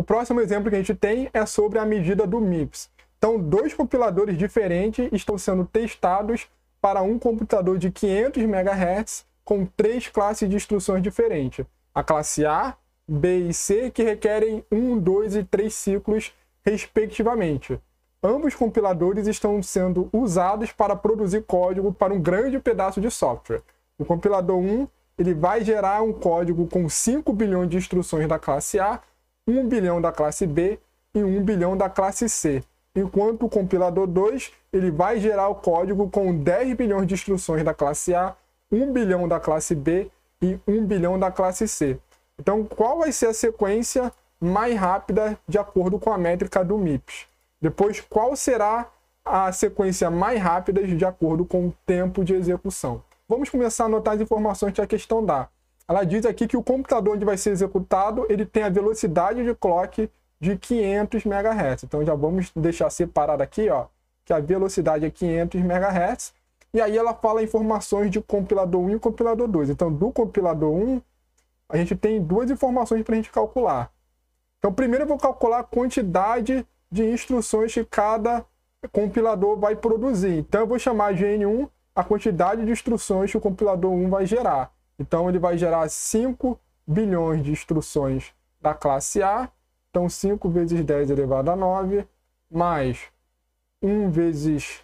O próximo exemplo que a gente tem é sobre a medida do MIPS. Então, dois compiladores diferentes estão sendo testados para um computador de 500 MHz com três classes de instruções diferentes. A classe A, B e C, que requerem um, dois e três ciclos, respectivamente. Ambos compiladores estão sendo usados para produzir código para um grande pedaço de software. O compilador 1 ele vai gerar um código com 5 bilhões de instruções da classe A 1 bilhão da classe B e 1 bilhão da classe C. Enquanto o compilador 2 ele vai gerar o código com 10 bilhões de instruções da classe A, 1 bilhão da classe B e 1 bilhão da classe C. Então, qual vai ser a sequência mais rápida de acordo com a métrica do MIPS? Depois, qual será a sequência mais rápida de acordo com o tempo de execução? Vamos começar a anotar as informações que a questão dá. Ela diz aqui que o computador onde vai ser executado, ele tem a velocidade de clock de 500 MHz. Então já vamos deixar separado aqui, ó, que a velocidade é 500 MHz. E aí ela fala informações de compilador 1 e compilador 2. Então do compilador 1, a gente tem duas informações para a gente calcular. Então primeiro eu vou calcular a quantidade de instruções que cada compilador vai produzir. Então eu vou chamar de N1 a quantidade de instruções que o compilador 1 vai gerar. Então ele vai gerar 5 bilhões de instruções da classe A. Então 5 vezes 10 elevado a 9 mais 1 vezes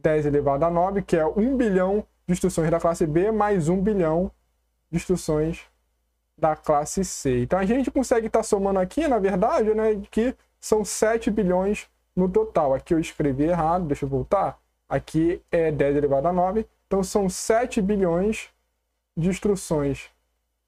10 elevado a 9, que é 1 bilhão de instruções da classe B mais 1 bilhão de instruções da classe C. Então a gente consegue estar tá somando aqui, na verdade, né, que são 7 bilhões no total. Aqui eu escrevi errado, deixa eu voltar. Aqui é 10 elevado a 9. Então são 7 bilhões de instruções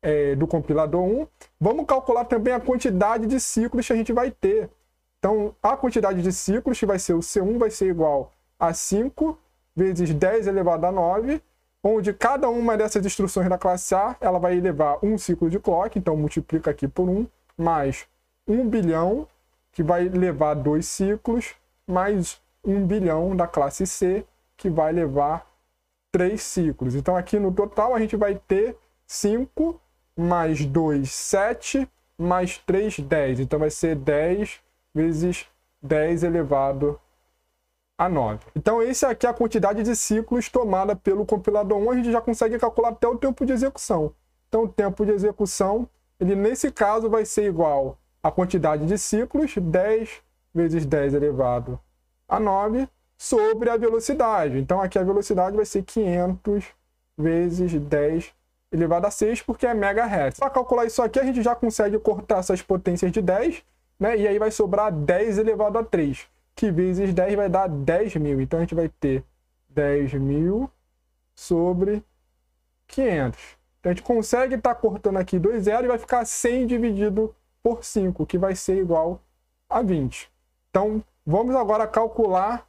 é, do compilador 1, vamos calcular também a quantidade de ciclos que a gente vai ter. Então, a quantidade de ciclos que vai ser o C1 vai ser igual a 5 vezes 10 elevado a 9, onde cada uma dessas instruções da classe A, ela vai elevar um ciclo de clock, então multiplica aqui por 1, mais 1 bilhão, que vai levar dois ciclos, mais 1 bilhão da classe C, que vai levar três ciclos. Então aqui no total a gente vai ter 5 mais 2, 7, mais 3, 10. Então vai ser 10 vezes 10 elevado a 9. Então essa aqui é a quantidade de ciclos tomada pelo compilador 1, a gente já consegue calcular até o tempo de execução. Então o tempo de execução, ele nesse caso vai ser igual à quantidade de ciclos, 10 vezes 10 elevado a 9, sobre a velocidade. Então aqui a velocidade vai ser 500 vezes 10 elevado a 6, porque é megahertz. Para calcular isso aqui, a gente já consegue cortar essas potências de 10, né? E aí vai sobrar 10 elevado a 3, que vezes 10 vai dar 10 mil. Então a gente vai ter 10 mil sobre 500. Então a gente consegue estar tá cortando aqui dois zeros e vai ficar 100 dividido por 5, que vai ser igual a 20. Então vamos agora calcular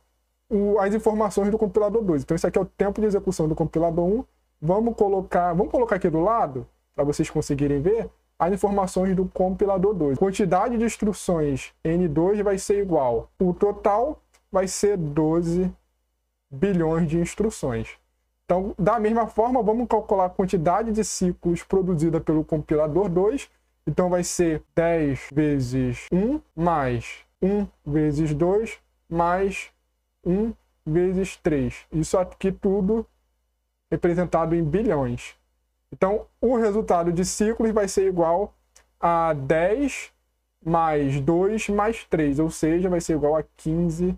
o, as informações do compilador 2. Então, esse aqui é o tempo de execução do compilador 1. Vamos colocar, vamos colocar aqui do lado, para vocês conseguirem ver, as informações do compilador 2. Quantidade de instruções N2 vai ser igual. O total vai ser 12 bilhões de instruções. Então, da mesma forma, vamos calcular a quantidade de ciclos produzida pelo compilador 2. Então, vai ser 10 vezes 1 mais 1 vezes 2 mais 1 vezes 3. Isso aqui tudo representado em bilhões. Então, o resultado de ciclos vai ser igual a 10 mais 2 mais 3, ou seja, vai ser igual a 15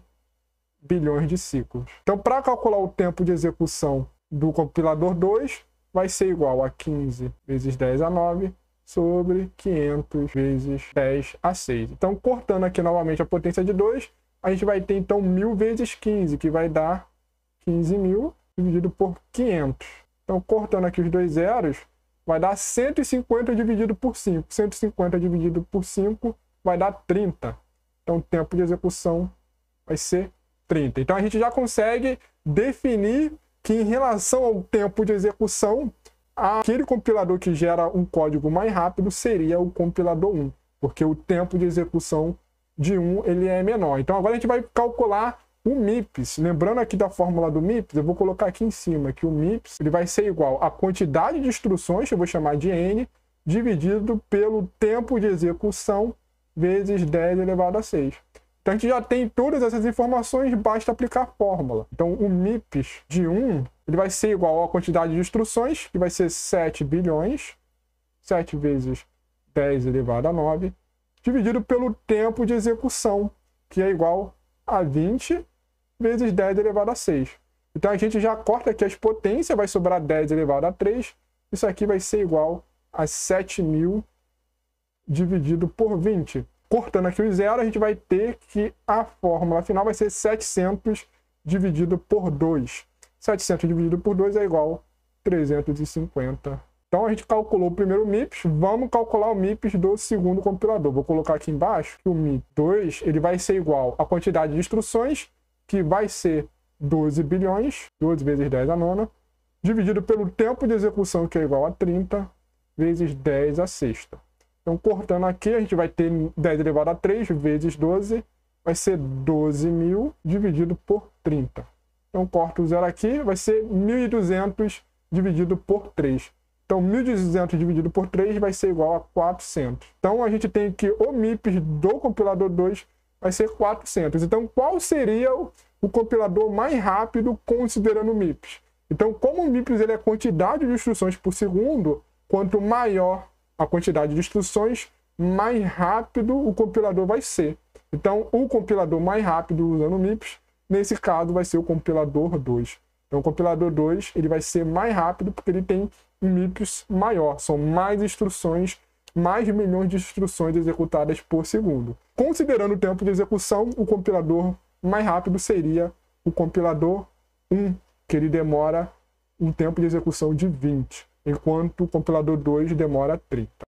bilhões de ciclos. Então, para calcular o tempo de execução do compilador 2, vai ser igual a 15 vezes 10 a 9 sobre 500 vezes 10 a 6. Então, cortando aqui novamente a potência de 2, a gente vai ter então 1.000 vezes 15, que vai dar 15.000 dividido por 500. Então, cortando aqui os dois zeros, vai dar 150 dividido por 5. 150 dividido por 5 vai dar 30. Então, o tempo de execução vai ser 30. Então, a gente já consegue definir que em relação ao tempo de execução, aquele compilador que gera um código mais rápido seria o compilador 1, porque o tempo de execução de 1 ele é menor. Então agora a gente vai calcular o MIPS. Lembrando aqui da fórmula do MIPS, eu vou colocar aqui em cima que o MIPS ele vai ser igual à quantidade de instruções, que eu vou chamar de N, dividido pelo tempo de execução vezes 10 elevado a 6. Então a gente já tem todas essas informações, basta aplicar a fórmula. Então o MIPS de 1 ele vai ser igual à quantidade de instruções, que vai ser 7 bilhões, 7 vezes 10 elevado a 9, dividido pelo tempo de execução, que é igual a 20 vezes 10 elevado a 6. Então a gente já corta aqui as potências, vai sobrar 10 elevado a 3. Isso aqui vai ser igual a 7.000 dividido por 20. Cortando aqui o zero, a gente vai ter que a fórmula final vai ser 700 dividido por 2. 700 dividido por 2 é igual a 350 então a gente calculou o primeiro MIPS, vamos calcular o MIPS do segundo compilador. Vou colocar aqui embaixo que o MIP2 ele vai ser igual à quantidade de instruções, que vai ser 12 bilhões, 12 vezes 10 a nona, dividido pelo tempo de execução, que é igual a 30, vezes 10 a sexta. Então, cortando aqui, a gente vai ter 10 elevado a 3 vezes 12, vai ser 12 mil dividido por 30. Então, corto o zero aqui, vai ser 1.200 dividido por 3. Então, 1.200 dividido por 3 vai ser igual a 400. Então, a gente tem que o MIPS do compilador 2 vai ser 400. Então, qual seria o compilador mais rápido considerando o MIPS? Então, como o MIPS ele é a quantidade de instruções por segundo, quanto maior a quantidade de instruções, mais rápido o compilador vai ser. Então, o compilador mais rápido usando o MIPS, nesse caso, vai ser o compilador 2. Então é o compilador 2 ele vai ser mais rápido porque ele tem um MIPS maior, são mais instruções, mais milhões de instruções executadas por segundo. Considerando o tempo de execução, o compilador mais rápido seria o compilador 1, que ele demora um tempo de execução de 20, enquanto o compilador 2 demora 30.